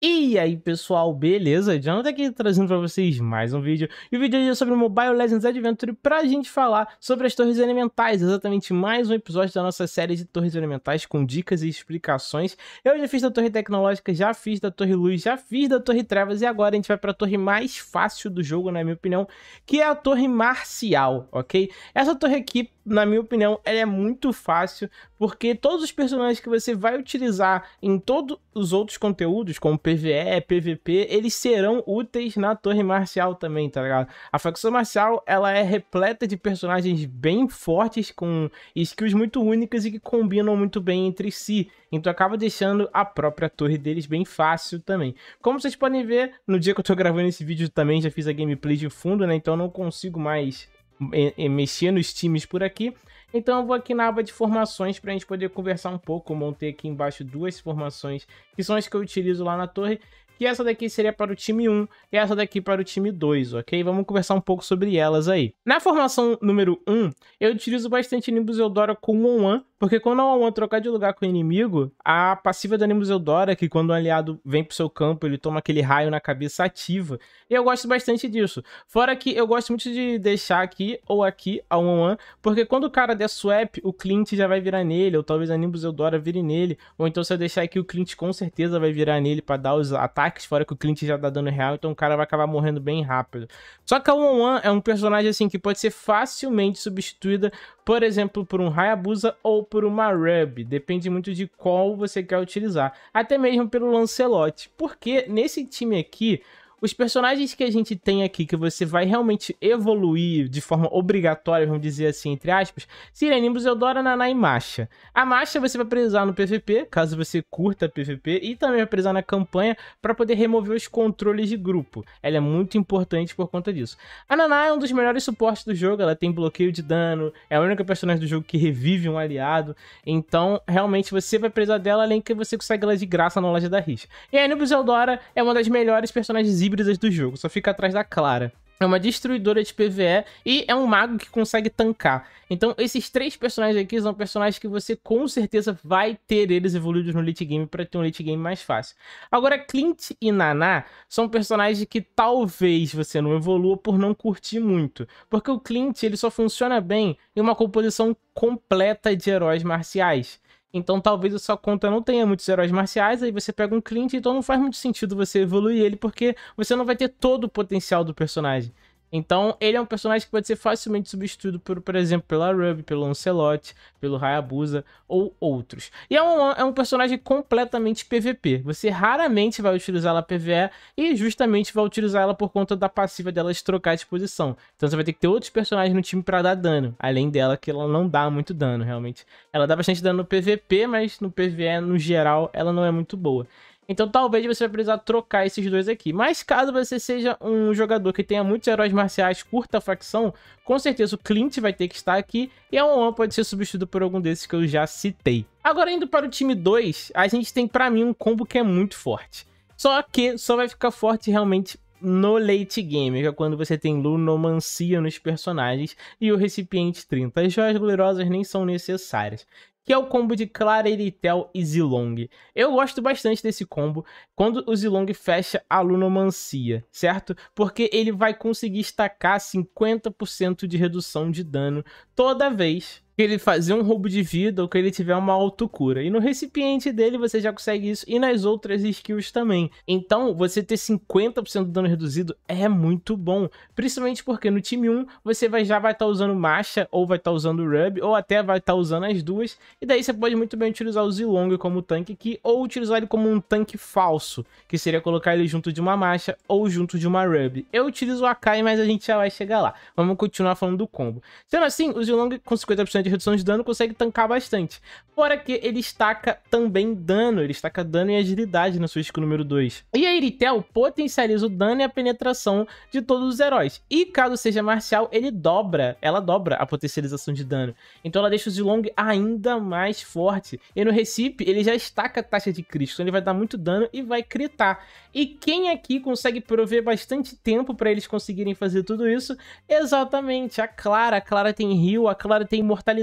E aí pessoal, beleza? tá aqui trazendo para vocês mais um vídeo. E o vídeo hoje é sobre Mobile Legends Adventure para a gente falar sobre as torres elementais, exatamente mais um episódio da nossa série de torres elementais com dicas e explicações. Eu já fiz da torre tecnológica, já fiz da torre luz, já fiz da torre trevas e agora a gente vai para a torre mais fácil do jogo, na minha opinião, que é a torre marcial, ok? Essa torre aqui na minha opinião, ela é muito fácil, porque todos os personagens que você vai utilizar em todos os outros conteúdos, como PvE, PvP, eles serão úteis na torre marcial também, tá ligado? A facção marcial, ela é repleta de personagens bem fortes, com skills muito únicas e que combinam muito bem entre si. Então acaba deixando a própria torre deles bem fácil também. Como vocês podem ver, no dia que eu tô gravando esse vídeo também já fiz a gameplay de fundo, né? Então não consigo mais mexer nos times por aqui. Então eu vou aqui na aba de formações para a gente poder conversar um pouco. Eu montei aqui embaixo duas formações que são as que eu utilizo lá na torre. E essa daqui seria para o time 1 e essa daqui para o time 2, ok? Vamos conversar um pouco sobre elas aí. Na formação número 1, eu utilizo bastante Nimbus Eudora com o One, porque quando a One trocar de lugar com o inimigo, a passiva da Nimbus Eudora, que quando um aliado vem pro seu campo, ele toma aquele raio na cabeça ativa. E eu gosto bastante disso. Fora que eu gosto muito de deixar aqui ou aqui a One porque quando o cara der swap, o Clint já vai virar nele, ou talvez a Nimbus Eudora vire nele, ou então se eu deixar aqui o Clint com certeza vai virar nele para dar os ataques ataques, fora que o Clint já dá tá dano real, então o cara vai acabar morrendo bem rápido. Só que a One é um personagem assim que pode ser facilmente substituída, por exemplo, por um Hayabusa ou por uma Ruby, depende muito de qual você quer utilizar, até mesmo pelo Lancelot, porque nesse time aqui os personagens que a gente tem aqui, que você vai realmente evoluir de forma obrigatória, vamos dizer assim, entre aspas, Sirian Nimbus, Eudora, Naná e Masha. A Masha você vai precisar no PVP, caso você curta PVP, e também vai precisar na campanha para poder remover os controles de grupo. Ela é muito importante por conta disso. A Naná é um dos melhores suportes do jogo, ela tem bloqueio de dano, é a única personagem do jogo que revive um aliado, então realmente você vai precisar dela, além que você consegue ela de graça na loja da Riz. E a Nimbus Eudora é uma das melhores personagens híbridas do jogo, só fica atrás da Clara. É uma destruidora de PVE e é um mago que consegue tancar. Então, esses três personagens aqui são personagens que você com certeza vai ter eles evoluídos no late game para ter um late game mais fácil. Agora, Clint e Naná são personagens que talvez você não evolua por não curtir muito, porque o Clint ele só funciona bem em uma composição completa de heróis marciais. Então talvez a sua conta não tenha muitos heróis marciais, aí você pega um cliente, então não faz muito sentido você evoluir ele, porque você não vai ter todo o potencial do personagem. Então, ele é um personagem que pode ser facilmente substituído por, por exemplo, pela Ruby, pelo Ancelotti, pelo Hayabusa ou outros. E é um, é um personagem completamente PVP. Você raramente vai utilizar ela PVE e justamente vai utilizar ela por conta da passiva dela de trocar de posição. Então, você vai ter que ter outros personagens no time para dar dano, além dela que ela não dá muito dano, realmente. Ela dá bastante dano no PVP, mas no PVE, no geral, ela não é muito boa. Então talvez você vai precisar trocar esses dois aqui. Mas caso você seja um jogador que tenha muitos heróis marciais, curta facção, com certeza o Clint vai ter que estar aqui e a Onan pode ser substituído por algum desses que eu já citei. Agora indo para o time 2, a gente tem para mim um combo que é muito forte. Só que só vai ficar forte realmente no late game, que é quando você tem lunomancia nos personagens e o recipiente 30. As joias gloriosas nem são necessárias que é o combo de Clara, e Zilong. Eu gosto bastante desse combo quando o Zilong fecha a Lunomancia, certo? Porque ele vai conseguir estacar 50% de redução de dano toda vez que ele fazer um roubo de vida ou que ele tiver uma autocura. E no recipiente dele você já consegue isso e nas outras skills também. Então, você ter 50% do dano reduzido é muito bom, principalmente porque no time 1 você vai, já vai estar tá usando Masha ou vai estar tá usando Rub ou até vai estar tá usando as duas. E daí você pode muito bem utilizar o Zilong como tanque aqui ou utilizar ele como um tanque falso, que seria colocar ele junto de uma Masha ou junto de uma Rub. Eu utilizo o Akai, mas a gente já vai chegar lá. Vamos continuar falando do combo. Sendo assim, o Zilong com 50% de redução de dano consegue tancar bastante. Fora que ele estaca também dano, ele estaca dano e agilidade na sua skill número 2. E a Iritel potencializa o dano e a penetração de todos os heróis. E caso seja marcial, ele dobra, ela dobra a potencialização de dano. Então ela deixa o Zilong ainda mais forte. E no Recipe, ele já estaca a taxa de crítico, então ele vai dar muito dano e vai critar. E quem aqui consegue prover bastante tempo para eles conseguirem fazer tudo isso? Exatamente, a Clara. A Clara tem Rio, a Clara tem imortalidade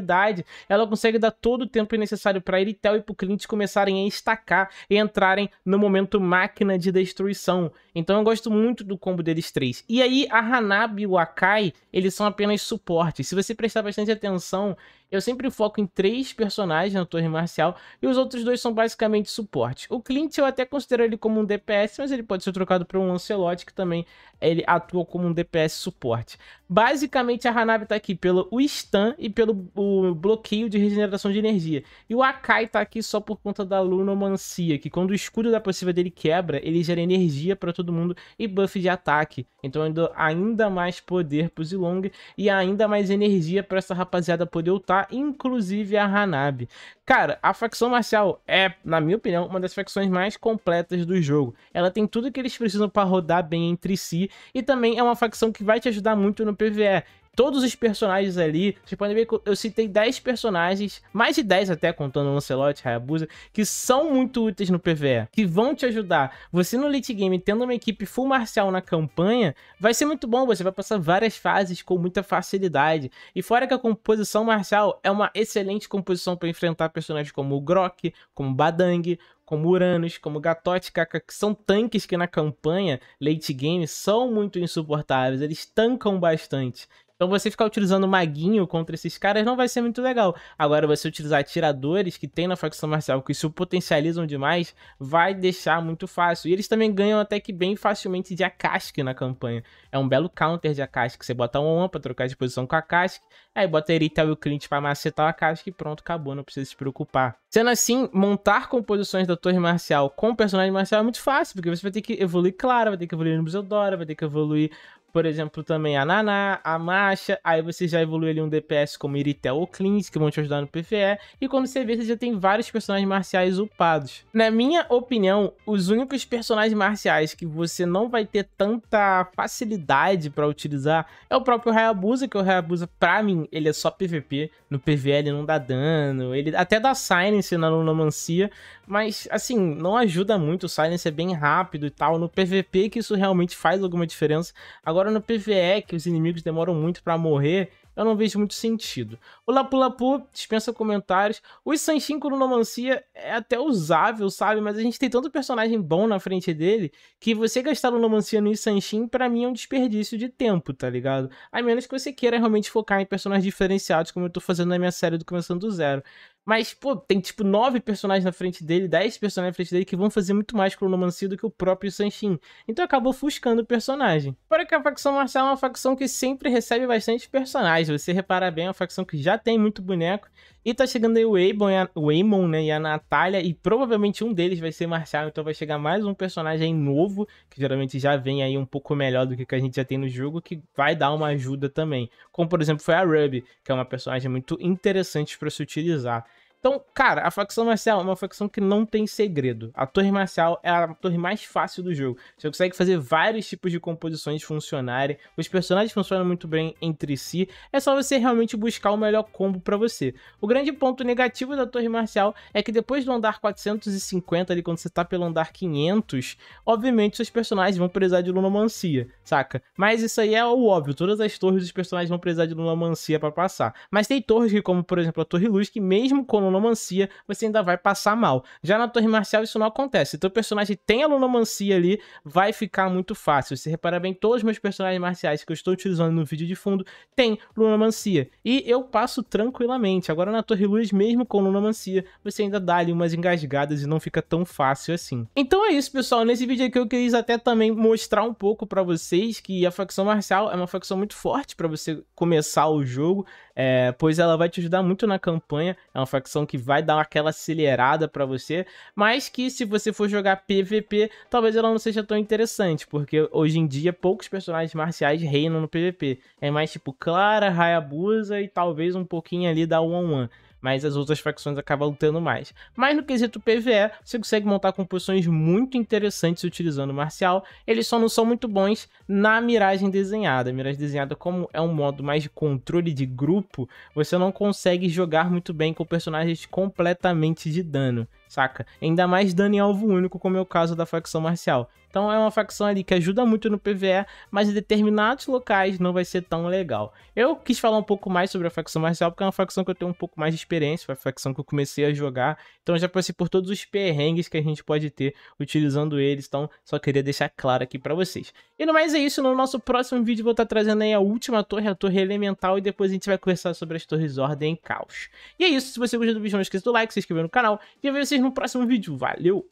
ela consegue dar todo o tempo necessário para ele e para o cliente começarem a estacar e entrarem no momento máquina de destruição. Então eu gosto muito do combo deles três. E aí a Hanabi e o Akai, eles são apenas suporte. Se você prestar bastante atenção, eu sempre foco em três personagens na torre marcial e os outros dois são basicamente suporte. O Clint eu até considero ele como um DPS, mas ele pode ser trocado por um Lancelot, que também ele atua como um DPS suporte. Basicamente a Hanabi tá aqui pelo o stun e pelo o bloqueio de regeneração de energia. E o Akai tá aqui só por conta da Lunomancia, que quando o escudo da passiva dele quebra, ele gera energia para todo mundo e buff de ataque. Então ainda mais poder pro Zilong e ainda mais energia para essa rapaziada poder ultar inclusive a Hanabi. Cara, a facção marcial é, na minha opinião, uma das facções mais completas do jogo. Ela tem tudo que eles precisam para rodar bem entre si e também é uma facção que vai te ajudar muito no PvE todos os personagens ali. Vocês podem ver que eu citei 10 personagens, mais de 10 até, contando Lancelot, Hayabusa, que são muito úteis no PvE, que vão te ajudar. Você no late game, tendo uma equipe full marcial na campanha, vai ser muito bom, você vai passar várias fases com muita facilidade. E fora que a composição marcial é uma excelente composição para enfrentar personagens como o Grok, como Badang, como Uranus, como Gatot, Kaka, que são tanques que na campanha late game são muito insuportáveis, eles tancam bastante. Então você ficar utilizando maguinho contra esses caras não vai ser muito legal. Agora você utilizar atiradores que tem na facção marcial, que isso potencializam demais, vai deixar muito fácil. E eles também ganham até que bem facilmente de Akashic na campanha. É um belo counter de Akashic. Você bota um One pra trocar de posição com a aí bota Eritel e o Clint pra macetar o Akashic e pronto, acabou, não precisa se preocupar. Sendo assim, montar composições da torre marcial com personagem marcial é muito fácil, porque você vai ter que evoluir Clara, vai ter que evoluir no Museu Dora, vai ter que evoluir por exemplo, também a Naná, a Masha, aí você já evolui ali um DPS como Iritel ou Clint, que vão te ajudar no PvE, e quando você vê, você já tem vários personagens marciais upados. Na minha opinião, os únicos personagens marciais que você não vai ter tanta facilidade para utilizar é o próprio Hayabusa, que o Hayabusa, pra mim, ele é só PvP, no PvE ele não dá dano, ele até dá silence na Lunomancia, mas, assim, não ajuda muito, o silence é bem rápido e tal, no PvP que isso realmente faz alguma diferença. Agora, Agora no PvE, que os inimigos demoram muito para morrer, eu não vejo muito sentido. O Lapu Lapu dispensa comentários. O Sanshin Cronomancia é até usável, sabe? Mas a gente tem tanto personagem bom na frente dele que você gastar o Nomancia no Sanshin, para mim, é um desperdício de tempo, tá ligado? A menos que você queira realmente focar em personagens diferenciados, como eu tô fazendo na minha série do Começando do Zero. Mas, pô, tem tipo nove personagens na frente dele, dez personagens na frente dele que vão fazer muito mais cronomancia do que o próprio Sanshin. Então acabou ofuscando o personagem. Para que a facção marcial é uma facção que sempre recebe bastante personagens mas você repara bem, é uma facção que já tem muito boneco. E tá chegando aí o Eamon, o né, e a Natália, e provavelmente um deles vai ser Marshall, então vai chegar mais um personagem novo, que geralmente já vem aí um pouco melhor do que, que a gente já tem no jogo, que vai dar uma ajuda também. Como, por exemplo, foi a Ruby, que é uma personagem muito interessante para se utilizar. Então, cara, a facção marcial é uma facção que não tem segredo. A torre marcial é a torre mais fácil do jogo. Você consegue fazer vários tipos de composições funcionarem. Os personagens funcionam muito bem entre si. É só você realmente buscar o melhor combo para você. O grande ponto negativo da torre marcial é que depois do andar 450, ali quando você tá pelo andar 500, obviamente seus personagens vão precisar de lunomancia, saca? Mas isso aí é o óbvio. Todas as torres os personagens vão precisar de lunomancia para passar. Mas tem torres que, como por exemplo a Torre Luz, que mesmo com lunomancia, você ainda vai passar mal. Já na torre marcial isso não acontece. Se teu personagem tem a lunomancia ali, vai ficar muito fácil. Se reparar bem, todos os meus personagens marciais que eu estou utilizando no vídeo de fundo têm lunomancia. E eu passo tranquilamente. Agora na torre luz, mesmo com lunomancia, você ainda dá ali umas engasgadas e não fica tão fácil assim. Então é isso, pessoal. Nesse vídeo aqui eu quis até também mostrar um pouco para vocês que a facção marcial é uma facção muito forte para você começar o jogo, é, pois ela vai te ajudar muito na campanha. É uma facção que vai dar aquela acelerada para você, mas que se você for jogar PVP, talvez ela não seja tão interessante, porque hoje em dia poucos personagens marciais reinam no PVP. É mais tipo Clara, Hayabusa e talvez um pouquinho ali da One One mas as outras facções acabam lutando mais. Mas no quesito PvE, você consegue montar composições muito interessantes utilizando o marcial, eles só não são muito bons na miragem desenhada. A miragem desenhada, como é um modo mais de controle de grupo, você não consegue jogar muito bem com personagens completamente de dano saca? Ainda mais dano em alvo único, como é o caso da facção marcial. Então é uma facção ali que ajuda muito no PvE, mas em determinados locais não vai ser tão legal. Eu quis falar um pouco mais sobre a facção marcial, porque é uma facção que eu tenho um pouco mais de experiência, foi a facção que eu comecei a jogar, então já passei por todos os perrengues que a gente pode ter utilizando eles, então só queria deixar claro aqui para vocês. E no mais é isso, no nosso próximo vídeo vou estar trazendo aí a última torre, a torre elemental, e depois a gente vai conversar sobre as torres ordem e caos. E é isso, se você gostou do vídeo não esqueça do like, se inscrever no canal, e eu vejo vocês no próximo vídeo. Valeu!